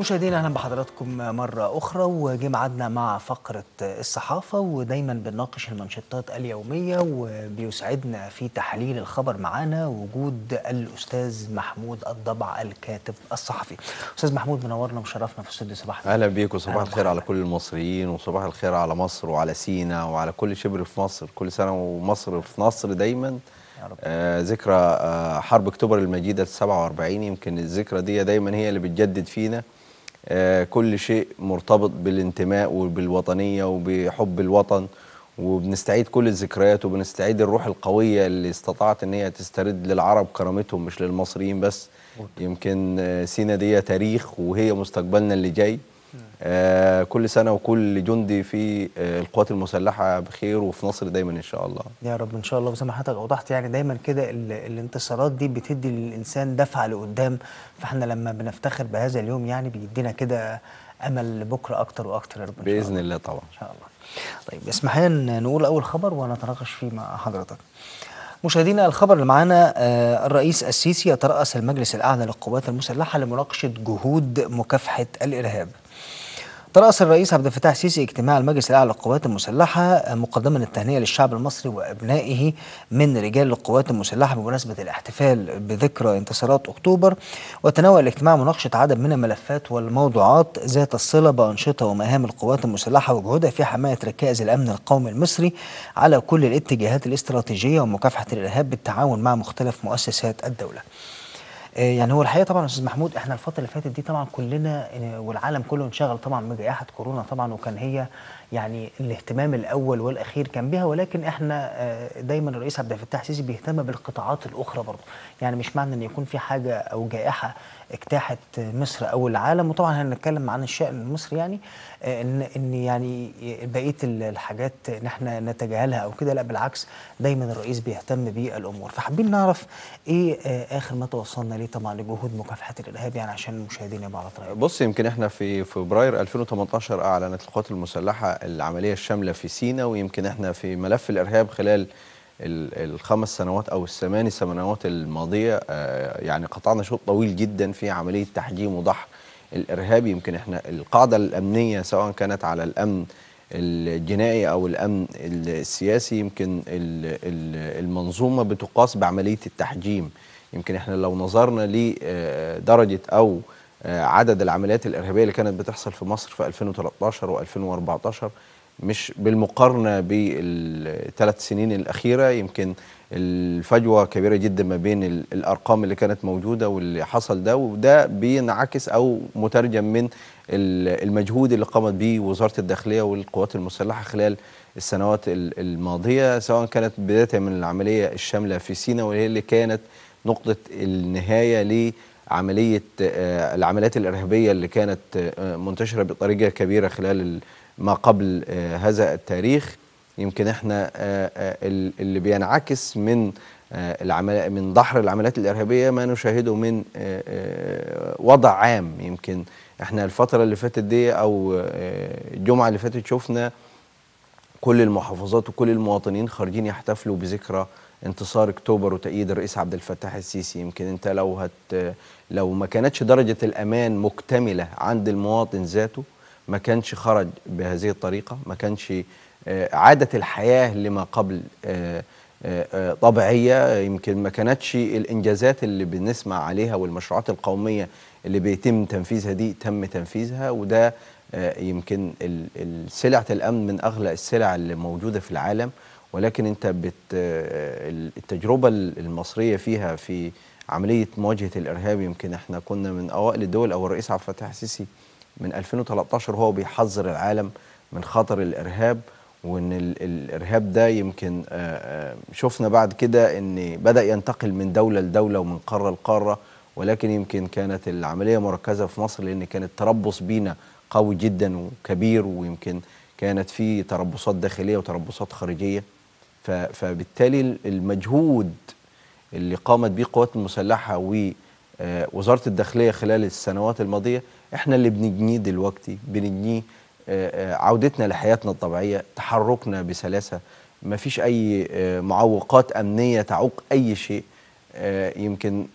مشاهدينا اهلا بحضراتكم مره اخرى وجي ميعادنا مع فقره الصحافه ودايما بنناقش المنشطات اليوميه وبيسعدنا في تحليل الخبر معانا وجود الاستاذ محمود الضبع الكاتب الصحفي. استاذ محمود منورنا وشرفنا في استوديو صباح اهلا بيك وصباح الخير على كل المصريين وصباح الخير على مصر وعلى سينا وعلى كل شبر في مصر كل سنه ومصر في نصر دايما آه ذكرى آه حرب اكتوبر المجيده 47 يمكن الذكرى دي دايما هي اللي بتجدد فينا آه، كل شيء مرتبط بالانتماء وبالوطنية وبحب الوطن وبنستعيد كل الذكريات وبنستعيد الروح القوية اللي استطاعت ان هي تسترد للعرب كرامتهم مش للمصريين بس يمكن آه، سينا دي تاريخ وهي مستقبلنا اللي جاي آه كل سنه وكل جندي في آه القوات المسلحه بخير وفي نصر دايما ان شاء الله يا رب ان شاء الله وزي ما حضرتك اوضحت يعني دايما كده الانتصارات دي بتدي للانسان دفعه لقدام فاحنا لما بنفتخر بهذا اليوم يعني بيدينا كده امل لبكره اكتر واكتر يا رب إن باذن شاء الله. الله طبعا ان شاء الله طيب اسمح لنا نقول اول خبر ونتناقش فيه مع حضرتك مشاهدينا الخبر اللي معانا آه، الرئيس السيسي يترأس المجلس الأعلى للقوات المسلحة لمناقشة جهود مكافحة الإرهاب ترأس الرئيس عبد الفتاح السيسي اجتماع المجلس الأعلى للقوات المسلحة مقدما التهنئة للشعب المصري وأبنائه من رجال القوات المسلحة بمناسبة الاحتفال بذكرى انتصارات أكتوبر وتناول الاجتماع مناقشة عدد من الملفات والموضوعات ذات الصلة بأنشطة ومهام القوات المسلحة وجهودها في حماية ركائز الأمن القومي المصري على كل الاتجاهات الاستراتيجية ومكافحة الإرهاب بالتعاون مع مختلف مؤسسات الدولة. آه، يعني هو الحقيقه طبعا استاذ محمود احنا الفتره اللي فاتت دي طبعا كلنا يعني والعالم كله انشغل طبعا بجائحه كورونا طبعا وكان هي يعني الاهتمام الاول والاخير كان بها ولكن احنا آه، دايما الرئيس عبد الفتاح السيسي بيهتم بالقطاعات الاخرى برضه يعني مش معنى ان يكون في حاجه او جائحه اجتاحت مصر او العالم وطبعا هنتكلم عن الشأن المصري يعني آه، ان ان يعني بقيه الحاجات ان احنا نتجاهلها او كده لا بالعكس دايما الرئيس بيهتم بالامور فحابين نعرف ايه آه، اخر ما توصلنا ليه طبعا لجهود مكافحه الارهاب يعني عشان المشاهدين يبقوا على طريق بص يمكن احنا في فبراير 2018 اعلنت القوات المسلحه العملية الشاملة في سينا ويمكن احنا في ملف الإرهاب خلال الخمس سنوات أو الثماني سنوات الماضية آه، يعني قطعنا شوط طويل جدا في عملية تحجيم وضح الإرهاب يمكن احنا القاعدة الأمنية سواء كانت على الأمن الجنائي أو الأمن السياسي يمكن المنظومة بتقاس بعملية التحجيم يمكن احنا لو نظرنا لدرجة آه، أو آه، عدد العمليات الارهابيه اللي كانت بتحصل في مصر في 2013 و2014 مش بالمقارنه بالثلاث سنين الاخيره يمكن الفجوه كبيره جدا ما بين الارقام اللي كانت موجوده واللي حصل ده وده بينعكس او مترجم من المجهود اللي قامت به وزاره الداخليه والقوات المسلحه خلال السنوات الماضيه سواء كانت بدايه من العمليه الشامله في سيناء وهي اللي كانت نقطه النهايه ل عملية آه، العمليات الإرهابية اللي كانت آه، منتشرة بطريقة كبيرة خلال ما قبل آه، هذا التاريخ يمكن احنا اللي بينعكس من من ضحر العمليات الإرهابية ما نشاهده من وضع عام يمكن احنا الفترة اللي فاتت دي أو الجمعة اللي فاتت شفنا كل المحافظات وكل المواطنين خارجين يحتفلوا بذكرى انتصار اكتوبر وتأييد الرئيس عبد الفتاح السيسي يمكن انت لو هت لو ما كانتش درجة الأمان مكتملة عند المواطن ذاته ما كانش خرج بهذه الطريقة ما كانش آه، عادة الحياة لما قبل آه، آه، طبيعية يمكن ما كانتش الإنجازات اللي بنسمع عليها والمشروعات القومية اللي بيتم تنفيذها دي تم تنفيذها وده يمكن سلعة الأمن من أغلى السلع اللي موجودة في العالم ولكن أنت بت التجربة المصرية فيها في عمليه مواجهه الارهاب يمكن احنا كنا من اوائل الدول او الرئيس عبد الفتاح السيسي من 2013 هو بيحذر العالم من خطر الارهاب وان الارهاب ده يمكن آه، آه، شفنا بعد كده ان بدا ينتقل من دوله لدوله ومن قاره لقاره ولكن يمكن كانت العمليه مركزه في مصر لان كان التربص بينا قوي جدا وكبير ويمكن كانت في تربصات داخليه وتربصات خارجيه فبالتالي المجهود اللي قامت به القوات المسلحه ووزاره آه، الداخليه خلال السنوات الماضيه احنا اللي بنجنيه دلوقتي بنجنيه آه، آه، عودتنا لحياتنا الطبيعيه تحركنا بسلاسه ما فيش اي معوقات امنيه تعوق اي شيء يمكن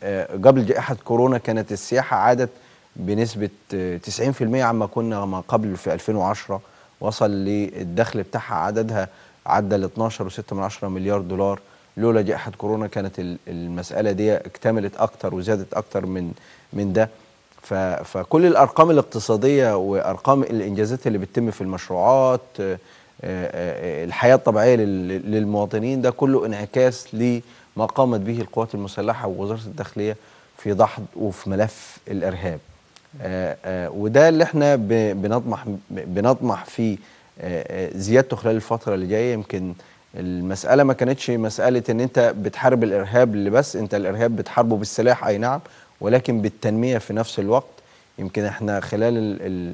قبل جائحه كورونا كانت السياحه عادت بنسبه 90% عما كنا ما قبل في 2010 وصل للدخل بتاعها عددها عدى ل 12.6 مليار دولار لولا جائحه كورونا كانت المساله دي اكتملت اكتر وزادت اكتر من من ده فكل الارقام الاقتصاديه وارقام الانجازات اللي بتتم في المشروعات آه، آه، آه، الحياه الطبيعيه للمواطنين ده كله انعكاس لما قامت به القوات المسلحه ووزاره الداخليه في دحض وفي ملف الارهاب وده اللي احنا بنطمح بنطمح في زيادته خلال الفتره اللي جايه يمكن المسألة ما كانتش مسألة إن أنت بتحارب الإرهاب اللي بس أنت الإرهاب بتحاربه بالسلاح أي نعم ولكن بالتنمية في نفس الوقت يمكن احنا خلال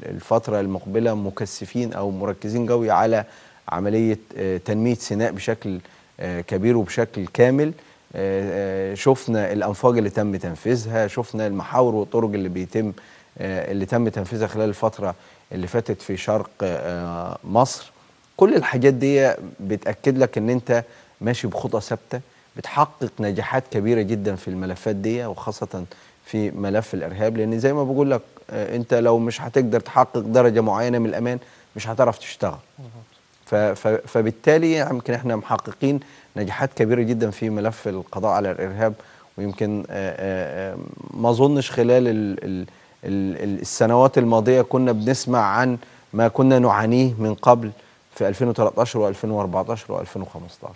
الفترة المقبلة مكثفين أو مركزين قوي على عملية آه، تنمية سيناء بشكل آه، كبير وبشكل كامل آه، شفنا الأنفاق اللي تم تنفيذها شفنا المحاور والطرق اللي بيتم اللي تم تنفيذها خلال الفترة اللي فاتت في شرق مصر كل الحاجات دي بتاكد لك ان انت ماشي بخطى ثابته بتحقق نجاحات كبيره جدا في الملفات دي وخاصه في ملف الارهاب لان زي ما بقول لك آه، انت لو مش هتقدر تحقق درجه معينه من الامان مش هتعرف تشتغل فبالتالي يمكن احنا محققين نجاحات كبيره جدا في ملف القضاء على الارهاب ويمكن آه، آه، ما اظنش خلال السنوات الماضيه كنا بنسمع عن ما كنا نعانيه من قبل في 2013 و2014 و2015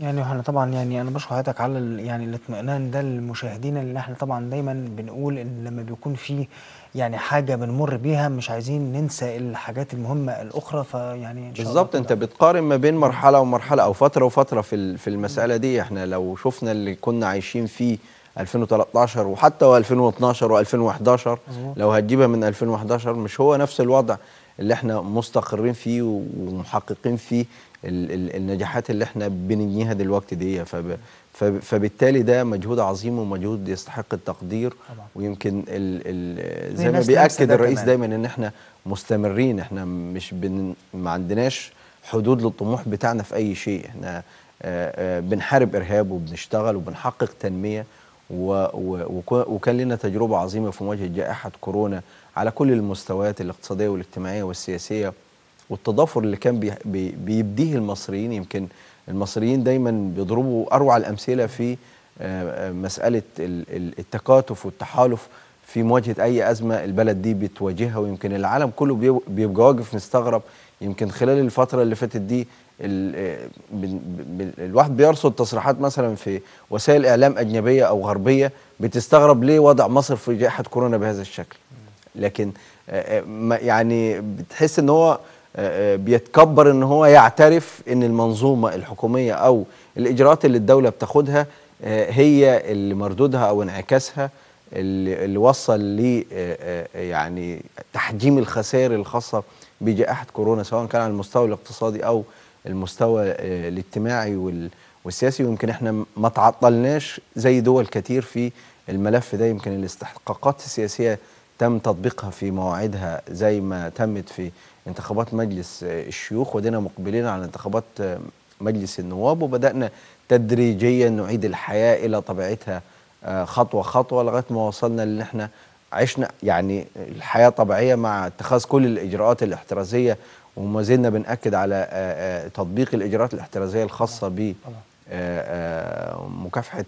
يعني احنا طبعا يعني انا بشكر حضرتك على يعني الاطمئنان ده للمشاهدين اللي احنا طبعا دايما بنقول ان لما بيكون في يعني حاجه بنمر بيها مش عايزين ننسى الحاجات المهمه الاخرى فيعني بالظبط انت بتقارن ما بين مرحله ومرحله او فتره وفتره في في المساله دي احنا لو شفنا اللي كنا عايشين فيه 2013 وحتى و2012 و2011 لو هتجيبها من 2011 مش هو نفس الوضع اللي احنا مستقرين فيه ومحققين فيه النجاحات اللي احنا بنبنيها دلوقتي دي فب فبالتالي ده مجهود عظيم ومجهود يستحق التقدير طبعا. ويمكن ال ال زي ما بيأكد الرئيس دايما ان احنا مستمرين احنا مش بن ما عندناش حدود للطموح بتاعنا في اي شيء احنا آه، آه، بنحارب ارهاب وبنشتغل وبنحقق تنميه و و وكان لنا تجربه عظيمه في مواجهه جائحه كورونا على كل المستويات الاقتصادية والاجتماعية والسياسية والتضافر اللي كان بيبديه المصريين يمكن المصريين دايما بيضربوا أروع الأمثلة في آه، آه، مسألة التكاتف والتحالف في مواجهة أي أزمة البلد دي بتواجهها ويمكن العالم كله بيبقى واقف مستغرب يمكن خلال الفترة اللي فاتت دي آه، الواحد بيرصد تصريحات مثلا في وسائل إعلام أجنبية أو غربية بتستغرب ليه وضع مصر في جائحة كورونا بهذا الشكل لكن آه، آه، يعني بتحس ان هو آه، بيتكبر ان هو يعترف ان المنظومه الحكوميه او الاجراءات اللي الدوله بتاخدها هي اللي مردودها او انعكاسها اللي وصل ل يعني تحجيم الخسائر الخاصه بجائحه كورونا سواء كان على المستوى الاقتصادي او المستوى الاجتماعي والسياسي ويمكن احنا ما تعطلناش زي دول كتير في الملف ده يمكن الاستحقاقات السياسيه تم تطبيقها في مواعيدها زي ما تمت في انتخابات مجلس الشيوخ ودينا مقبلين على انتخابات مجلس النواب وبدأنا تدريجيا نعيد الحياة إلى طبيعتها آه، خطوة خطوة لغاية ما وصلنا لأن احنا عشنا يعني الحياة طبيعية مع اتخاذ كل الإجراءات الاحترازية وما زلنا بنأكد على آه، آه، تطبيق الإجراءات الاحترازية الخاصة ب مكافحة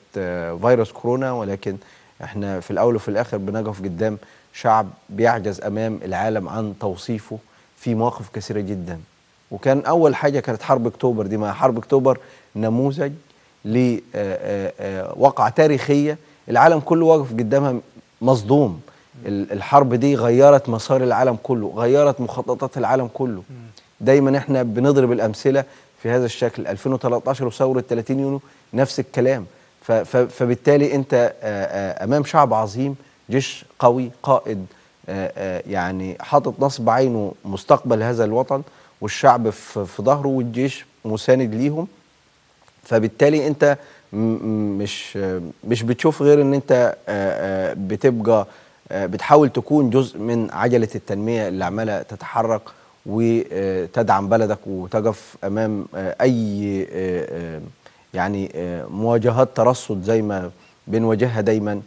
فيروس كورونا ولكن احنا في الاول وفي الاخر بنقف قدام شعب بيعجز امام العالم عن توصيفه في مواقف كثيره جدا وكان اول حاجه كانت حرب اكتوبر دي ما حرب اكتوبر نموذج لواقعه تاريخيه العالم كله واقف قدامها مصدوم الحرب دي غيرت مسار العالم كله غيرت مخططات العالم كله دايما احنا بنضرب الامثله في هذا الشكل 2013 وثوره 30 يونيو نفس الكلام فبالتالي انت امام شعب عظيم جيش قوي قائد يعني حاطط نصب عينه مستقبل هذا الوطن والشعب في ظهره والجيش مساند ليهم فبالتالي انت مش مش بتشوف غير ان انت بتبقى بتحاول تكون جزء من عجله التنميه اللي عماله تتحرك وتدعم بلدك وتقف امام اي يعني آه، مواجهات ترصد زي ما بنواجهها دايما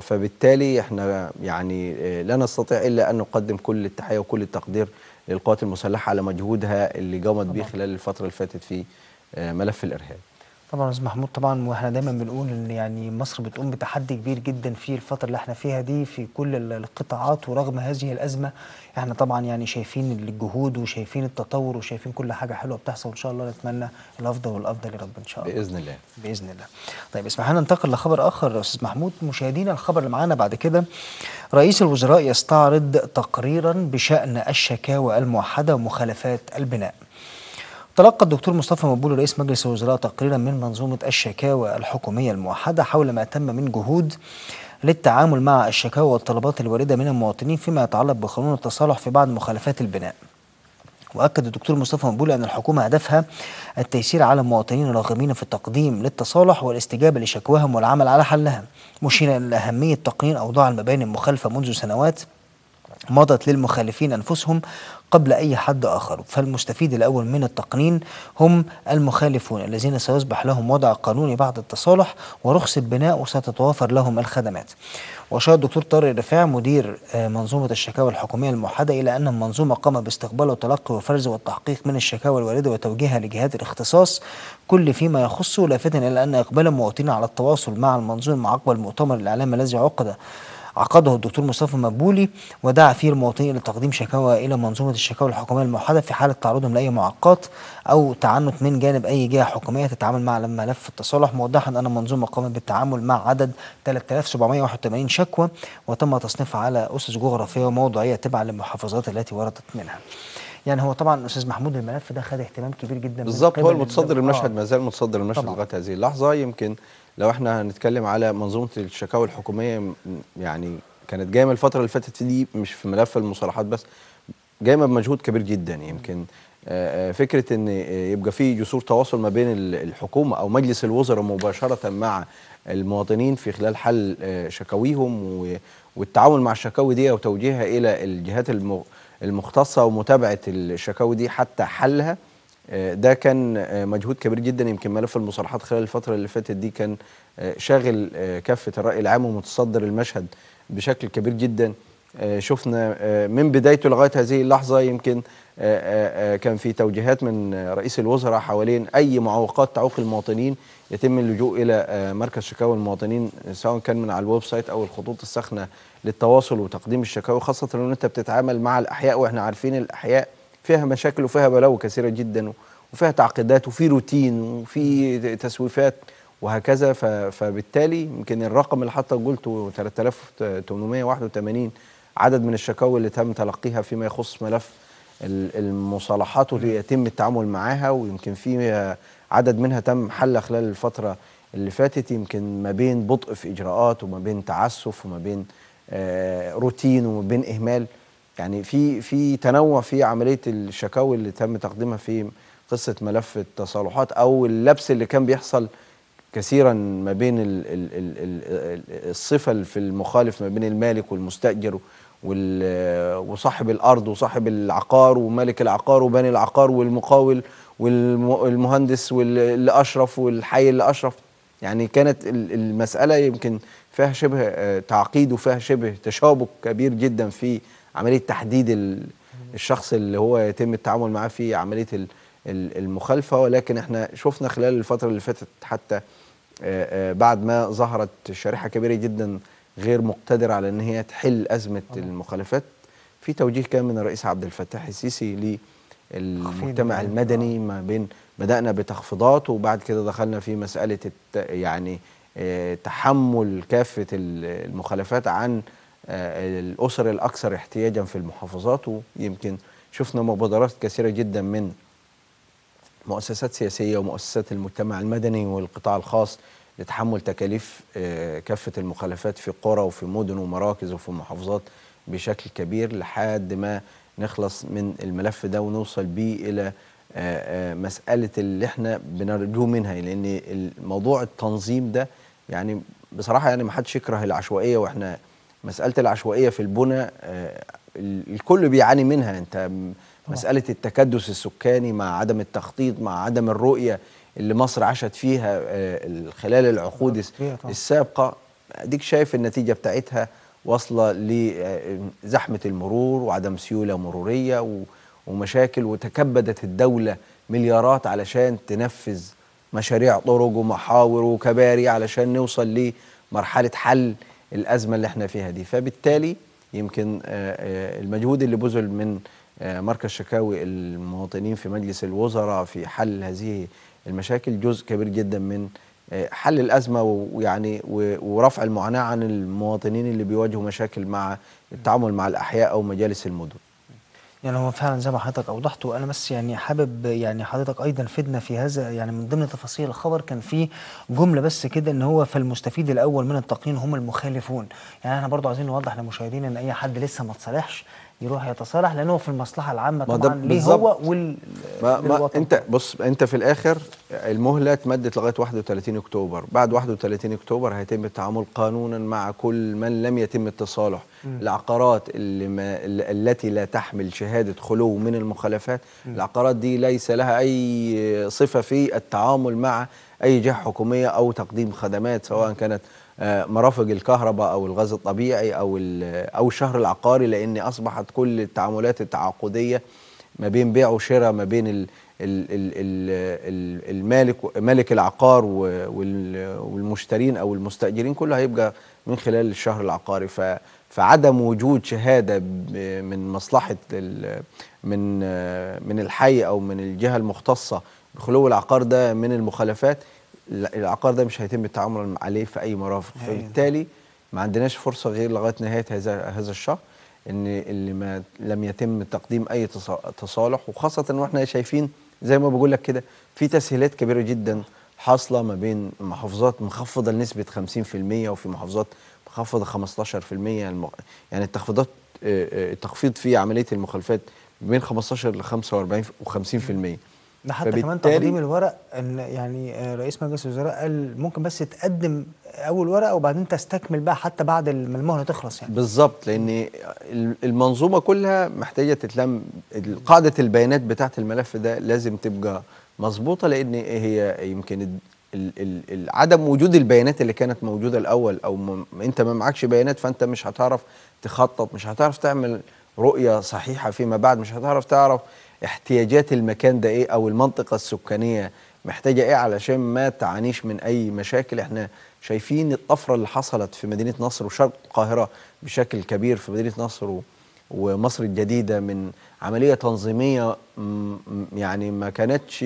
فبالتالي احنا يعني آه، لا نستطيع الا ان نقدم كل التحيه وكل التقدير للقوات المسلحه على مجهودها اللي قامت به خلال الفتره اللي فاتت في آه، ملف الارهاب طبعا استاذ محمود طبعا واحنا دايما بنقول ان يعني مصر بتقوم بتحدي كبير جدا في الفتره اللي احنا فيها دي في كل القطاعات ورغم هذه الازمه احنا طبعا يعني شايفين الجهود وشايفين التطور وشايفين كل حاجه حلوه بتحصل وان شاء الله نتمنى الافضل والافضل يا رب ان شاء الله باذن الله باذن الله طيب اسمح لنا ننتقل لخبر اخر استاذ محمود مشاهدينا الخبر اللي معانا بعد كده رئيس الوزراء يستعرض تقريرا بشان الشكاوى الموحده ومخالفات البناء تلقى الدكتور مصطفى مقبول رئيس مجلس الوزراء تقريرا من منظومة الشكاوى الحكومية الموحدة حول ما تم من جهود للتعامل مع الشكاوى والطلبات الواردة من المواطنين فيما يتعلق بقانون التصالح في بعض مخالفات البناء وأكد الدكتور مصطفى مقبول أن الحكومة هدفها التيسير على المواطنين الراغبين في التقديم للتصالح والاستجابة لشكواهم والعمل على حلها مشيرا إلى أهمية تقنين أوضاع المباني المخالفة منذ سنوات مضت للمخالفين أنفسهم قبل أي حد آخر فالمستفيد الأول من التقنين هم المخالفون الذين سيصبح لهم وضع قانوني بعد التصالح ورخصة بناء وستتوافر لهم الخدمات وأشار الدكتور طارق رفاع مدير آه، منظومة الشكاوى الحكومية الموحدة إلى أن المنظومة قامت باستقبال وتلقي وفرز والتحقيق من الشكاوى الواردة وتوجيهها لجهات الاختصاص كل فيما يخصه لافتا إلى أن إقبال المواطنين على التواصل مع المنظومة عقب المؤتمر الإعلامي الذي عقد عقده الدكتور مصطفى مقبولي ودعا فيه المواطنين الى تقديم شكاوى الى منظومه الشكاوى الحكوميه الموحده في حاله تعرضهم لاي معاقات او تعنت من جانب اي جهه حكوميه تتعامل مع ملف التصالح موضحا ان المنظومه قامت بالتعامل مع عدد 3781 شكوى وتم تصنيفها على اسس جغرافيه وموضوعيه تبعا للمحافظات التي وردت منها. يعني هو طبعا استاذ محمود الملف ده خد اهتمام كبير جدا بالظبط هو المتصدر المشهد ما زال متصدر المشهد لغايه هذه اللحظه يمكن لو احنا هنتكلم على منظومه الشكاوى الحكوميه يعني كانت جايه من الفتره اللي فاتت دي مش في ملف المصالحات بس جايه بمجهود كبير جدا يمكن آه، آه، فكره ان آه، يبقى في جسور تواصل ما بين الحكومه او مجلس الوزراء مباشره مع المواطنين في خلال حل شكاويهم والتعامل مع الشكاوي دي وتوجيهها الى الجهات المختصه ومتابعه الشكاوي دي حتى حلها آه، ده كان آه، مجهود كبير جدا يمكن ملف المصالحات خلال الفترة اللي فاتت دي كان آه، شاغل كافة الرأي العام ومتصدر المشهد بشكل كبير جدا شفنا من بدايته لغاية هذه اللحظة يمكن كان في توجيهات من رئيس الوزراء حوالين أي معوقات تعوق المواطنين يتم اللجوء إلى مركز شكاوى المواطنين سواء كان من على الويب سايت أو الخطوط الساخنة للتواصل وتقديم الشكاوى خاصة لو أنت بتتعامل مع الأحياء وإحنا عارفين الأحياء فيها مشاكل وفيها بلاوي كثيره جدا وفيها تعقيدات وفي روتين وفي تسويفات وهكذا فبالتالي يمكن الرقم اللي حضرتك قلته 3881 عدد من الشكاوي اللي تم تلقيها فيما يخص ملف المصالحات اللي يتم التعامل معاها ويمكن في عدد منها تم حل خلال الفتره اللي فاتت يمكن ما بين بطء في اجراءات وما بين تعسف وما بين آه، روتين وما بين اهمال يعني في في تنوع في عمليه الشكاوي اللي تم تقديمها في قصه ملف التصالحات او اللبس اللي كان بيحصل كثيرا ما بين الصفه في المخالف ما بين المالك والمستاجر وصاحب الارض وصاحب العقار ومالك العقار وبني العقار والمقاول والمهندس واللي اشرف والحي اللي اشرف يعني كانت المساله يمكن فيها شبه تعقيد وفيها شبه تشابك كبير جدا في عمليه تحديد الشخص اللي هو يتم التعامل معاه في عمليه المخالفه ولكن احنا شفنا خلال الفتره اللي فاتت حتى آه، آه، بعد ما ظهرت شريحه كبيره جدا غير مقتدره على ان هي تحل ازمه أوه. المخالفات في توجيه كان من الرئيس عبد الفتاح السيسي للمجتمع يعني. المدني آه. ما بين بدانا بتخفيضات وبعد كده دخلنا في مساله يعني تحمل كافه المخالفات عن الأسر الأكثر احتياجا في المحافظات ويمكن شفنا مبادرات كثيرة جدا من مؤسسات سياسية ومؤسسات المجتمع المدني والقطاع الخاص لتحمل تكاليف آه، كافة المخالفات في قرى وفي مدن ومراكز وفي محافظات بشكل كبير لحد ما نخلص من الملف ده ونوصل بيه إلى آه، آه، مسألة اللي احنا بنرجو منها لأن الموضوع التنظيم ده يعني بصراحة يعني ما حدش يكره العشوائية واحنا مساله العشوائيه في البنى آه، الكل بيعاني منها انت مساله التكدس السكاني مع عدم التخطيط مع عدم الرؤيه اللي مصر عاشت فيها آه، خلال العقود السابقه اديك شايف النتيجه بتاعتها واصله لزحمه آه، المرور وعدم سيوله مروريه ومشاكل وتكبدت الدوله مليارات علشان تنفذ مشاريع طرق ومحاور وكباري علشان نوصل لمرحله حل الأزمة اللي احنا فيها دي فبالتالي يمكن آه، آه، المجهود اللي بذل من آه، مركز شكاوي المواطنين في مجلس الوزراء في حل هذه المشاكل جزء كبير جدا من حل الأزمة ويعني ورفع المعاناة عن المواطنين اللي بيواجهوا مشاكل مع التعامل مع الأحياء أو مجالس المدن يعني هو فعلا زي ما حضرتك اوضحت وانا بس يعني حابب يعني حضرتك ايضا فدنا في هذا يعني من ضمن تفاصيل الخبر كان في جمله بس كده ان هو فالمستفيد الاول من التقنين هم المخالفون يعني احنا برضو عايزين نوضح للمشاهدين ان اي حد لسه ما اتصالحش يروح يتصالح لأنه في المصلحة العامة طبعا ليه هو وال ما ما انت بص انت في الاخر المهله اتمدت لغايه 31 اكتوبر بعد 31 اكتوبر هيتم التعامل قانونا مع كل من لم يتم التصالح م. العقارات اللي ما التي لا تحمل شهاده خلو من المخالفات م. العقارات دي ليس لها اي صفه في التعامل مع اي جهه حكوميه او تقديم خدمات سواء كانت آه، مرافق الكهرباء او الغاز الطبيعي او او الشهر العقاري لان اصبحت كل التعاملات التعاقديه ما بين بيع وشراء ما بين الـ الـ الـ المالك مالك العقار والمشترين او المستاجرين كله هيبقى من خلال الشهر العقاري فعدم وجود شهاده من مصلحه من آه، من الحي او من الجهه المختصه بخلو العقار ده من المخالفات العقار ده مش هيتم التعامل عليه في اي مرافق فبالتالي ما عندناش فرصه غير لغايه نهايه هذا هذا الشهر ان اللي ما لم يتم تقديم اي تصالح وخاصه واحنا شايفين زي ما بقول لك كده في تسهيلات كبيره جدا حاصله ما بين محافظات مخفضه لنسبه 50% وفي محافظات مخفضه 15% يعني التخفيضات آه، آه، التخفيض في عمليه المخالفات بين 15 ل 45 و50% ده حتى كمان تقديم الورق يعني آه، رئيس مجلس الوزراء قال ممكن بس تقدم اول ورقه وبعدين تستكمل بقى حتى بعد ما المهله تخلص يعني بالظبط لان المنظومه كلها محتاجه تتلم قاعده البيانات بتاعه الملف ده لازم تبقى مظبوطه لان هي يمكن عدم وجود البيانات اللي كانت موجوده الاول او انت ما معكش بيانات فانت مش هتعرف تخطط مش هتعرف تعمل رؤيه صحيحه فيما بعد مش هتعرف تعرف احتياجات المكان ده ايه او المنطقه السكانيه محتاجه ايه علشان ما تعانيش من اي مشاكل احنا شايفين الطفره اللي حصلت في مدينه نصر وشرق القاهره بشكل كبير في مدينه نصر ومصر الجديده من عمليه تنظيميه يعني ما كانتش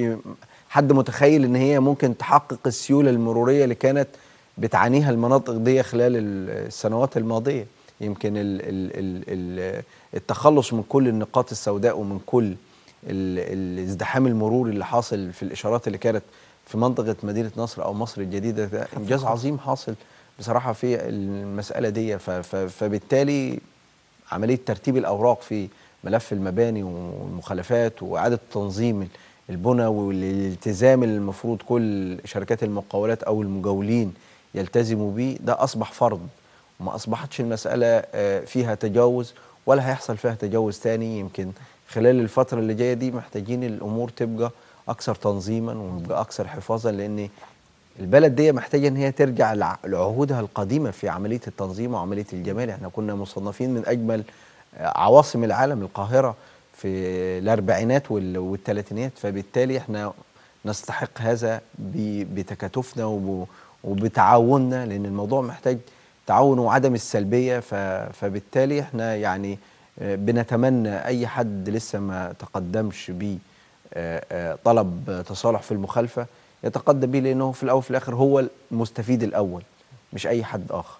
حد متخيل ان هي ممكن تحقق السيوله المروريه اللي كانت بتعانيها المناطق دي خلال السنوات الماضيه يمكن التخلص من كل النقاط السوداء ومن كل الازدحام المروري اللي حاصل في الاشارات اللي كانت في منطقه مدينه نصر او مصر الجديده ده انجاز عظيم حاصل بصراحه في المساله دي فبالتالي عمليه ترتيب الاوراق في ملف المباني والمخالفات واعاده تنظيم البنى والالتزام اللي المفروض كل شركات المقاولات او المجاولين يلتزموا بيه ده اصبح فرض وما اصبحتش المساله آه، فيها تجاوز ولا هيحصل فيها تجاوز ثاني يمكن خلال الفترة اللي جاية دي محتاجين الأمور تبقى أكثر تنظيما وتبقى أكثر حفاظا لأن البلد دي محتاجة إن هي ترجع لعهودها القديمة في عملية التنظيم وعملية الجمال احنا كنا مصنفين من أجمل آه، عواصم العالم القاهرة في الأربعينات والثلاثينات فبالتالي احنا نستحق هذا بتكاتفنا وبتعاوننا لأن الموضوع محتاج تعاون وعدم السلبية فبالتالي احنا يعني بنتمنى أي حد لسه ما تقدمش بيه آه، آه، طلب تصالح في المخالفة يتقدم به لأنه في الأول وفي الآخر هو المستفيد الأول مش أي حد آخر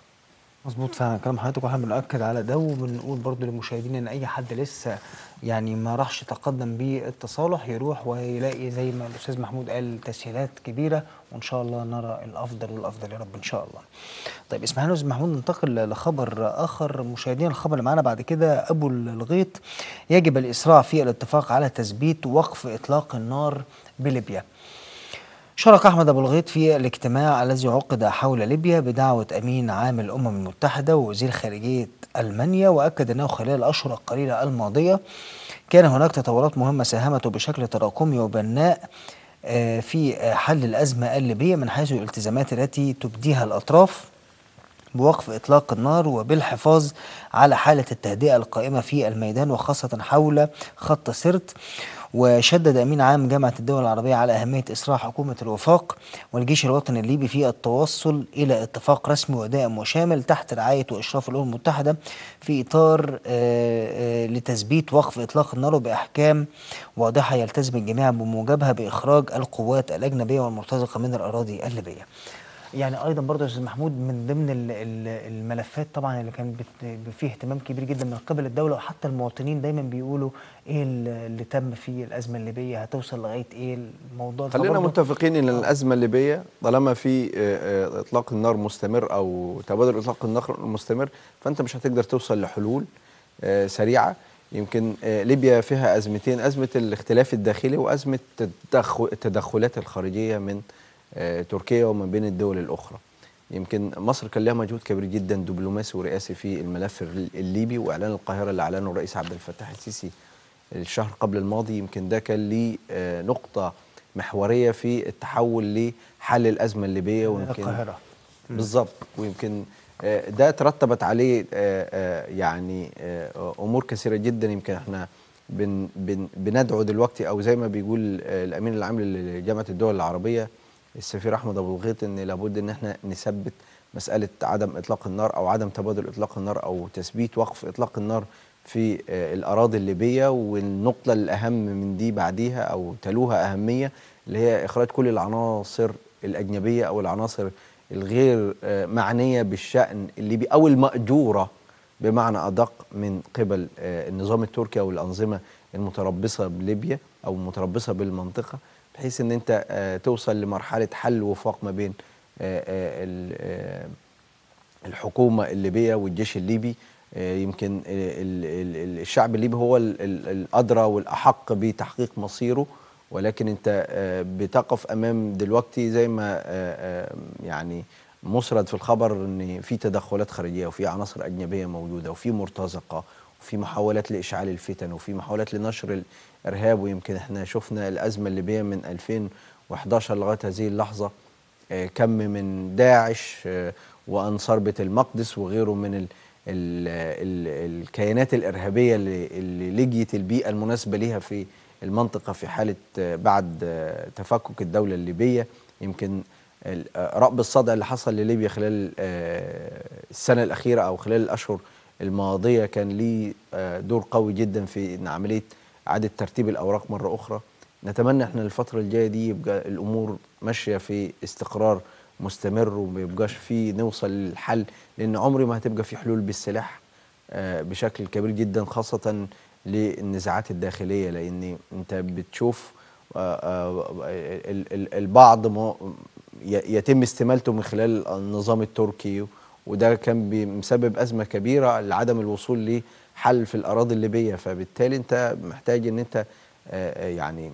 مظبوط فعلا كلام حضرتك واحنا بنأكد على ده وبنقول برضو للمشاهدين ان اي حد لسه يعني ما راحش تقدم بالتصالح يروح ويلاقي زي ما الاستاذ محمود قال تسهيلات كبيره وان شاء الله نرى الافضل والافضل يا رب ان شاء الله. طيب اسمحنا استاذ محمود ننتقل لخبر اخر مشاهدين الخبر اللي معانا بعد كده ابو الغيط يجب الاسراع في الاتفاق على تثبيت وقف اطلاق النار بليبيا. شارك أحمد أبو الغيط في الاجتماع الذي عقد حول ليبيا بدعوة أمين عام الأمم المتحدة ووزير خارجية ألمانيا وأكد أنه خلال الأشهر القليلة الماضية كان هناك تطورات مهمة ساهمت بشكل تراكمي وبناء آه، في حل الأزمة الليبية من حيث الالتزامات التي تبديها الأطراف بوقف إطلاق النار وبالحفاظ على حالة التهدئة القائمة في الميدان وخاصة حول خط سرت وشدد أمين عام جامعة الدول العربية على أهمية إسراع حكومة الوفاق والجيش الوطني الليبي في التوصل إلى اتفاق رسمي ودائم وشامل تحت رعاية وإشراف الأمم المتحدة في إطار آه، آه، لتثبيت وقف إطلاق النار بأحكام واضحة يلتزم الجميع بموجبها بإخراج القوات الأجنبية والمرتزقة من الأراضي الليبية يعني ايضا برضه يا استاذ محمود من ضمن الملفات طبعا اللي كان فيه اهتمام كبير جدا من قبل الدوله وحتى المواطنين دايما بيقولوا ايه اللي تم فيه الازمه الليبيه هتوصل لغايه ايه الموضوع خلينا متفقين ان آه. الازمه الليبيه طالما في آه، آه، اطلاق النار مستمر او تبادل اطلاق النار مستمر فانت مش هتقدر توصل لحلول سريعه يمكن ليبيا فيها ازمتين ازمه الاختلاف الداخلي وازمه التدخلات الخارجيه من آه، تركيا وما بين الدول الأخرى يمكن مصر كان لها مجهود كبير جدا دبلوماسي ورئاسي في الملف الليبي وإعلان القاهرة اللي أعلنه الرئيس عبد الفتاح السيسي الشهر قبل الماضي يمكن ده كان ليه آه، نقطة محورية في التحول لحل الأزمة الليبية ويمكن القاهرة بالظبط ويمكن آه، ده ترتبت عليه يعني امور كثيره جدا يمكن احنا بن بن بندعو دلوقتي او زي ما بيقول الامين العام لجامعه الدول العربيه السفير احمد ابو الغيط ان لابد ان احنا نثبت مساله عدم اطلاق النار او عدم تبادل اطلاق النار او تثبيت وقف اطلاق النار في آه، الاراضي الليبيه والنقطه الاهم من دي بعديها او تلوها اهميه اللي هي اخراج كل العناصر الاجنبيه او العناصر الغير آه، معنيه بالشان الليبي او الماجوره بمعنى ادق من قبل آه، النظام التركي او الانظمه المتربصه بليبيا او المتربصه بالمنطقه بحيث ان انت آه، توصل لمرحله حل وفاق ما بين آه، آه، الحكومه الليبيه والجيش الليبي يمكن الشعب الليبي هو الادرى والاحق بتحقيق مصيره ولكن انت بتقف امام دلوقتي زي ما يعني مسرد في الخبر ان في تدخلات خارجيه وفي عناصر اجنبيه موجوده وفي مرتزقه وفي محاولات لإشعال الفتن وفي محاولات لنشر الإرهاب ويمكن احنا شفنا الأزمة الليبية من 2011 لغاية هذه اللحظة آه، كم من داعش آه، وأنصار بيت المقدس وغيره من الـ الـ الـ الكيانات الإرهابية اللي لجيت البيئة المناسبة ليها في المنطقة في حالة آه، بعد تفكك الدولة الليبية يمكن رأب الصدع اللي حصل لليبيا خلال السنة الأخيرة أو خلال الأشهر الماضية كان ليه آه، دور قوي جدا في عملية إعادة ترتيب الأوراق مرة أخرى نتمنى احنا الفترة الجاية دي يبقى الأمور ماشية في استقرار مستمر وما يبقاش فيه نوصل للحل لأن عمري ما هتبقى في حلول بالسلاح آه، بشكل كبير جدا خاصة للنزاعات الداخلية لأن أنت بتشوف آه، البعض يتم استمالته من خلال النظام التركي وده كان بسبب ازمه كبيره لعدم الوصول لحل في الاراضي الليبيه فبالتالي انت محتاج ان انت آه، آه، يعني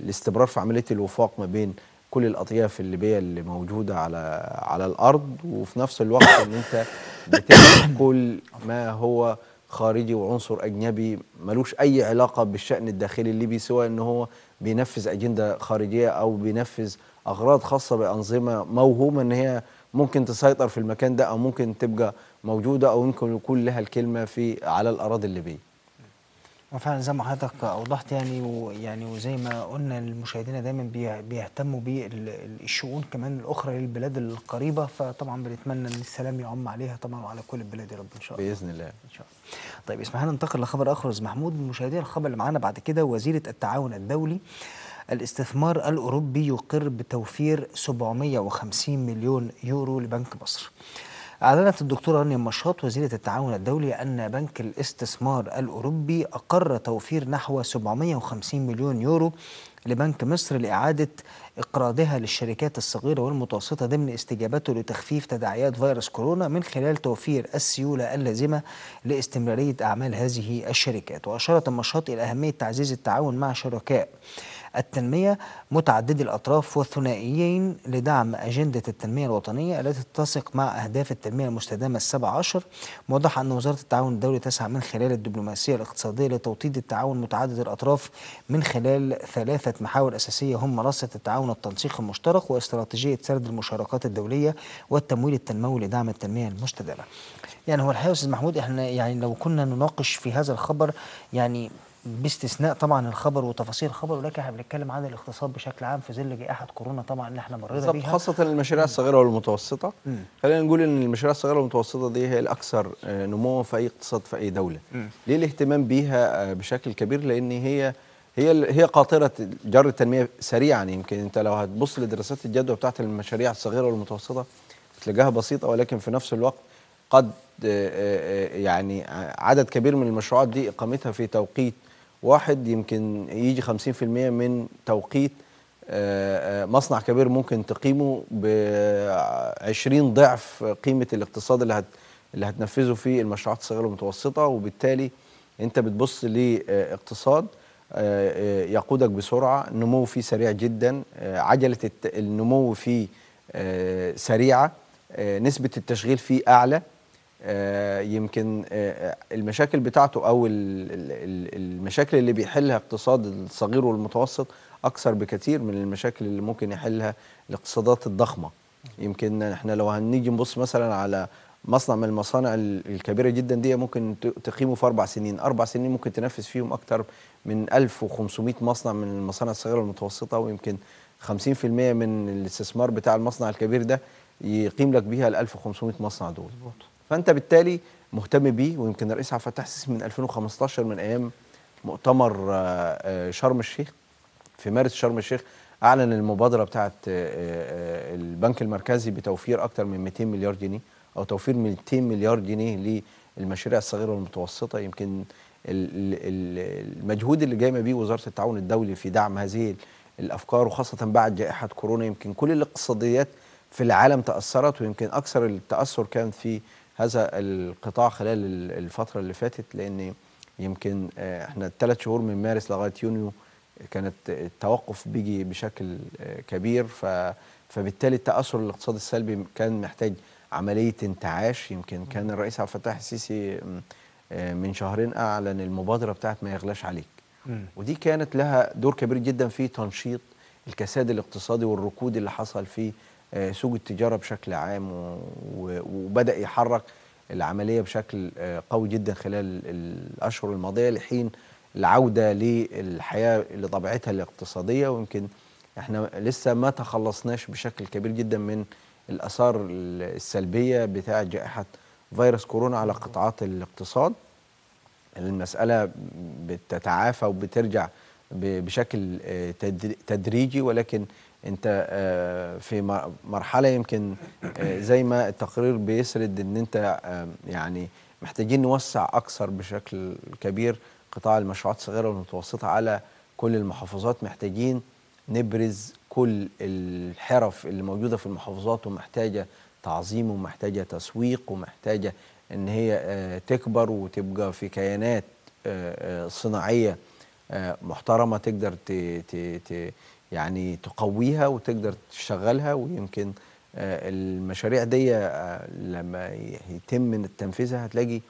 الاستمرار آه، في عمليه الوفاق ما بين كل الاطياف الليبيه اللي موجوده على على الارض وفي نفس الوقت ان انت بتعمل كل ما هو خارجي وعنصر اجنبي ملوش اي علاقه بالشان الداخلي الليبي سوى ان هو بينفذ اجنده خارجيه او بينفذ اغراض خاصه بانظمه موهومه ان هي ممكن تسيطر في المكان ده او ممكن تبقى موجوده او ممكن يكون لها الكلمه في على الاراضي الليبيه. وفعلا زي ما حضرتك اوضحت يعني ويعني وزي ما قلنا المشاهدين دايما بيهتموا بالشؤون كمان الاخرى للبلاد القريبه فطبعا بنتمنى ان السلام يعم عليها طبعا وعلى كل البلاد يا رب ان شاء الله باذن الله ان شاء الله طيب اسمح لنا ننتقل لخبر اخر محمود المشاهدين الخبر اللي معانا بعد كده وزيره التعاون الدولي الاستثمار الأوروبي يقر بتوفير 750 مليون يورو لبنك مصر أعلنت الدكتورة رانيا مشاط وزيرة التعاون الدولي أن بنك الاستثمار الأوروبي أقر توفير نحو 750 مليون يورو لبنك مصر لإعادة إقراضها للشركات الصغيرة والمتوسطة ضمن استجابته لتخفيف تداعيات فيروس كورونا من خلال توفير السيولة اللازمة لاستمرارية أعمال هذه الشركات وأشارت النشاط إلى أهمية تعزيز التعاون مع شركاء التنمية متعددي الأطراف والثنائيين لدعم أجندة التنمية الوطنية التي تتسق مع أهداف التنمية المستدامة السبع عشر موضح أن وزارة التعاون الدولي تسعى من خلال الدبلوماسية الاقتصادية لتوطيد التعاون متعدد الأطراف من خلال ثلاثة محاور أساسية هم منصة التعاون التنسيق المشترك واستراتيجية سرد المشاركات الدولية والتمويل التنموي لدعم التنمية المستدامة يعني هو الحقيقة أستاذ محمود إحنا يعني لو كنا نناقش في هذا الخبر يعني باستثناء طبعا الخبر وتفاصيل الخبر ولكن احنا بنتكلم عن الاقتصاد بشكل عام في ظل جائحه كورونا طبعا اللي احنا مرينا بيها خاصه المشاريع الصغيره والمتوسطه خلينا نقول ان المشاريع الصغيره والمتوسطه دي هي الاكثر آه، نموا في اي اقتصاد في اي دوله ليه الاهتمام بيها آه، بشكل كبير لان هي هي هي قاطره جر التنميه سريعا يمكن انت لو هتبص لدراسات الجدوى بتاعه المشاريع الصغيره والمتوسطه بتلاقيها بسيطه ولكن في نفس الوقت قد آه، يعني عدد كبير من المشروعات دي اقامتها في توقيت واحد يمكن يجي 50% من توقيت آه، آه، مصنع كبير ممكن تقيمه ب 20 ضعف قيمه الاقتصاد اللي هت اللي هتنفذه في المشروعات الصغيره والمتوسطه وبالتالي انت بتبص لاقتصاد آه، يقودك بسرعه النمو فيه سريع جدا عجله النمو فيه سريعه نسبه التشغيل فيه اعلى آه، يمكن آه، آه، المشاكل بتاعته او المشاكل اللي بيحلها اقتصاد الصغير والمتوسط اكثر بكثير من المشاكل اللي ممكن يحلها الاقتصادات الضخمه يمكن احنا لو هنيجي نبص مثلا على مصنع من المصانع الكبيره جدا دي ممكن تقيمه في اربع سنين اربع سنين ممكن تنفذ فيهم اكثر من 1500 مصنع من المصانع الصغيره والمتوسطه ويمكن 50% من الاستثمار بتاع المصنع الكبير ده يقيم لك بيها ال 1500 مصنع دول فانت بالتالي مهتم بيه ويمكن الرئيس عبد الفتاح السيسي من 2015 من ايام مؤتمر آه، آه، شرم الشيخ في مارس شرم الشيخ اعلن المبادره بتاعه آه، البنك المركزي بتوفير اكثر من 200 مليار جنيه او توفير 200 مليار جنيه للمشاريع الصغيره والمتوسطه يمكن المجهود اللي جايمه بيه وزاره التعاون الدولي في دعم هذه الافكار وخاصه بعد جائحه كورونا يمكن كل الاقتصاديات في العالم تاثرت ويمكن اكثر التاثر كان في هذا القطاع خلال الفترة اللي فاتت لأن يمكن آه، احنا الثلاث شهور من مارس لغاية يونيو كانت التوقف بيجي بشكل آه، كبير فبالتالي التأثر الاقتصادي السلبي كان محتاج عملية انتعاش يمكن كان الرئيس عبد الفتاح السيسي آه، من شهرين أعلن المبادرة بتاعت ما يغلاش عليك ودي كانت لها دور كبير جدا في تنشيط الكساد الاقتصادي والركود اللي حصل في آه، سوق التجاره بشكل عام وبدا يحرك العمليه بشكل آه، قوي جدا خلال الاشهر الماضيه لحين العوده للحياه لطبيعتها الاقتصاديه ويمكن احنا لسه ما تخلصناش بشكل كبير جدا من الاثار السلبيه بتاعه جائحه فيروس كورونا على قطاعات الاقتصاد المساله بتتعافى وبترجع بشكل آه، تدريجي ولكن انت آه، في مرحله يمكن آه، زي ما التقرير بيسرد ان انت آه، يعني محتاجين نوسع اكثر بشكل كبير قطاع المشروعات الصغيره والمتوسطه على كل المحافظات محتاجين نبرز كل الحرف اللي موجوده في المحافظات ومحتاجه تعظيم ومحتاجه تسويق ومحتاجه ان هي تكبر وتبقى في كيانات صناعيه محترمه تقدر يعني تقويها وتقدر تشغلها ويمكن آه، المشاريع دي آه، لما يتم من تنفيذها هتلاقي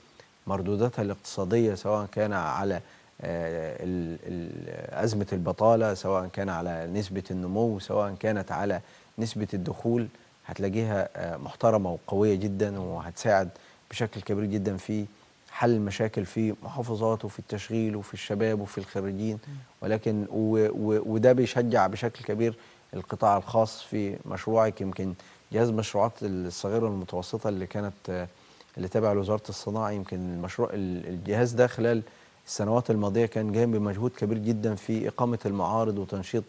مردوداتها الاقتصادية سواء كان على آه، أزمة البطالة سواء كان على نسبة النمو سواء كانت على نسبة الدخول هتلاقيها محترمة وقوية جدا وهتساعد بشكل كبير جدا في حل المشاكل في محافظات وفي التشغيل وفي الشباب وفي الخريجين ولكن و و وده بيشجع بشكل كبير القطاع الخاص في مشروعك يمكن جهاز مشروعات الصغيرة والمتوسطة اللي كانت اللي تابعة لوزارة الصناعة يمكن المشروع الجهاز ده خلال السنوات الماضية كان جاي بمجهود كبير جدا في إقامة المعارض وتنشيط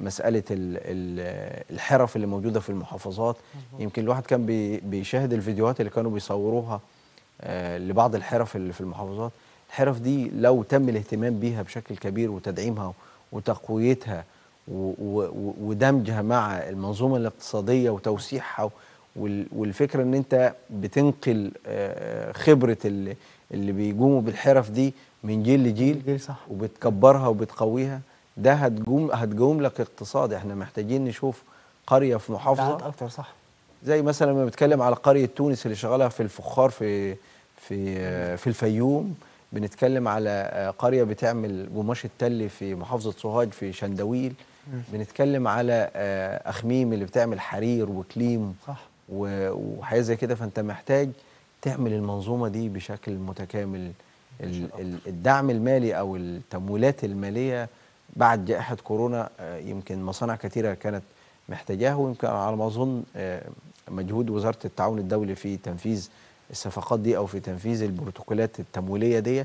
مسألة الحرف اللي موجودة في المحافظات يمكن الواحد كان بيشاهد الفيديوهات اللي كانوا بيصوروها آه، لبعض الحرف اللي في المحافظات الحرف دي لو تم الاهتمام بيها بشكل كبير وتدعيمها وتقويتها ودمجها مع المنظومة الاقتصادية وتوسيعها والفكرة ان انت بتنقل آه، خبرة اللي, بيقوموا بالحرف دي من جيل لجيل صح. وبتكبرها وبتقويها ده هتجوم هتجوم لك اقتصاد احنا محتاجين نشوف قرية في محافظة اكتر صح زي مثلا لما بنتكلم على قريه تونس اللي شغاله في الفخار في في في الفيوم بنتكلم على آه، قريه بتعمل قماش التل في محافظه سوهاج في شندويل بنتكلم على آه، اخميم اللي بتعمل حرير وكليم صح وحاجه زي كده فانت محتاج تعمل المنظومه دي بشكل متكامل الدعم المالي او التمويلات الماليه بعد جائحه كورونا آه، يمكن مصانع كثيره كانت محتاجاه ويمكن على ما اظن مجهود وزاره التعاون الدولي في تنفيذ الصفقات دي او في تنفيذ البروتوكولات التمويليه دي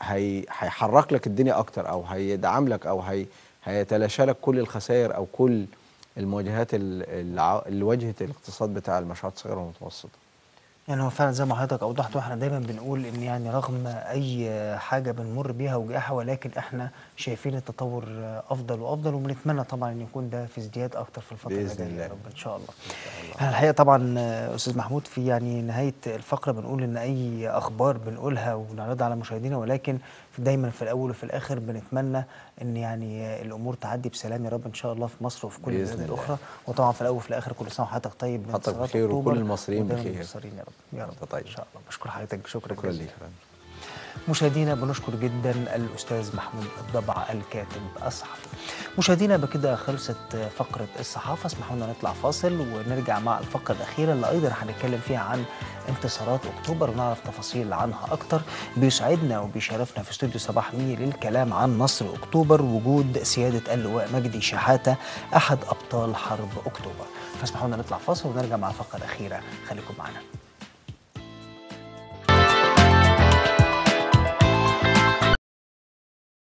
هيحرك لك الدنيا اكتر او هيدعم لك او هي هيتلاشى لك كل الخسائر او كل المواجهات اللي واجهت الاقتصاد بتاع المشروعات الصغيره والمتوسطه. يعني هو فعلا زي ما حضرتك اوضحت واحنا دايما بنقول ان يعني رغم اي حاجه بنمر بيها وجائحه ولكن احنا شايفين التطور افضل وافضل وبنتمنى طبعا ان يكون ده في ازدياد اكتر في الفتره الجايه يا رب ان شاء الله. احنا الحقيقه طبعا استاذ محمود في يعني نهايه الفقره بنقول ان اي اخبار بنقولها وبنعرضها على مشاهدينا ولكن دايما في الاول وفي الاخر بنتمنى ان يعني الامور تعدي بسلام يا رب ان شاء الله في مصر وفي كل البلاد الاخرى وطبعا في الاول وفي الاخر كل سنه وحضرتك طيب حضرتك بخير وكل المصريين بخير يا رب يا رب طيب. ان شاء الله بشكر حضرتك شكرا جزيلا مشاهدينا بنشكر جدا الأستاذ محمود الضبع الكاتب الصحفي مشاهدينا بكده خلصت فقرة الصحافة اسمحوا لنا نطلع فاصل ونرجع مع الفقرة الأخيرة اللي أيضا هنتكلم فيها عن انتصارات أكتوبر ونعرف تفاصيل عنها أكتر بيسعدنا وبيشرفنا في استوديو صباح مي للكلام عن نصر أكتوبر وجود سيادة اللواء مجدي شحاتة أحد أبطال حرب أكتوبر فاسمحوا لنا نطلع فاصل ونرجع مع الفقرة الأخيرة خليكم معنا